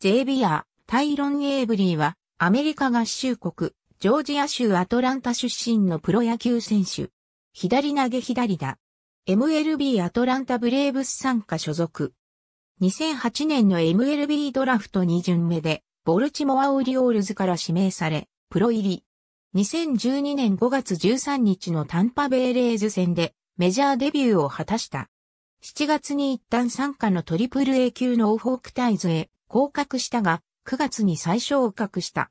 J ビア、タイロン・エイブリーは、アメリカ合衆国、ジョージア州アトランタ出身のプロ野球選手。左投げ左打。MLB アトランタブレーブス参加所属。2008年の MLB ドラフト2巡目で、ボルチモア・オリオールズから指名され、プロ入り。2012年5月13日のタンパベーレーズ戦で、メジャーデビューを果たした。7月に一旦参加のトリプル A 級のオーホークタイズへ降格したが、9月に再昇格した。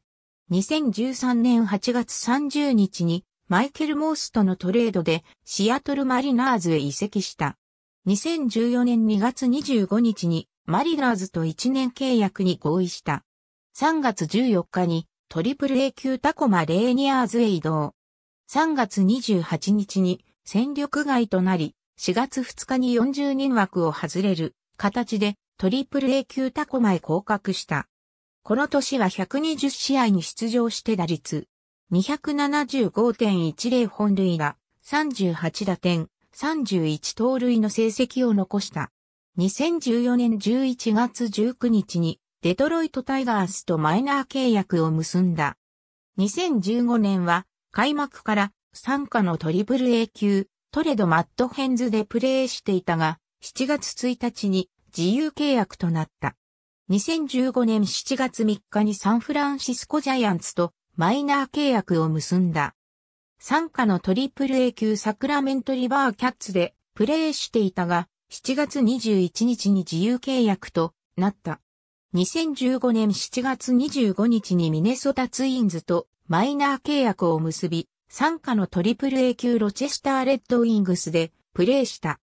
2013年8月30日にマイケル・モースとのトレードでシアトル・マリナーズへ移籍した。2014年2月25日にマリナーズと1年契約に合意した。3月14日にトリプル A 級タコマ・レーニアーズへ移動。3月28日に戦力外となり、4月2日に40人枠を外れる形でトリプル A 級タコ前降格した。この年は120試合に出場して打率275.10本塁打、38打点、31盗塁の成績を残した。2014年11月19日にデトロイトタイガースとマイナー契約を結んだ。2015年は開幕から参加のトリプル A 級トレドマットヘンズでプレーしていたが、7月1日に自由契約となった。2015年7月3日にサンフランシスコジャイアンツとマイナー契約を結んだ。参加のトリプル A 級サクラメントリバーキャッツでプレーしていたが、7月21日に自由契約となった。2015年7月25日にミネソタツインズとマイナー契約を結び、参加のトリプル A 級ロチェスターレッドウィングスでプレーした。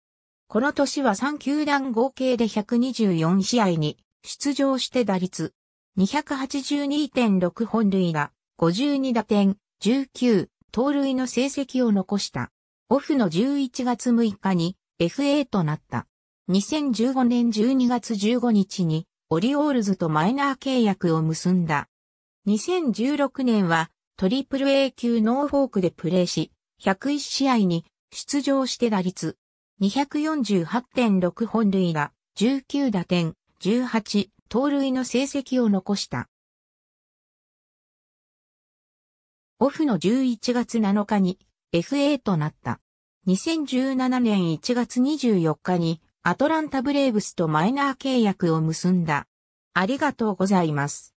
この年は3球団合計で124試合に出場して打率282.6本塁打、52打点、19盗塁の成績を残した。オフの11月6日に FA となった。2015年12月15日にオリオールズとマイナー契約を結んだ。2016年はトリプル A 級ノーフォークでプレーし、101試合に出場して打率248.6本塁打、19打点、18盗塁の成績を残した。オフの11月7日に FA となった。2017年1月24日にアトランタブレーブスとマイナー契約を結んだ。ありがとうございます。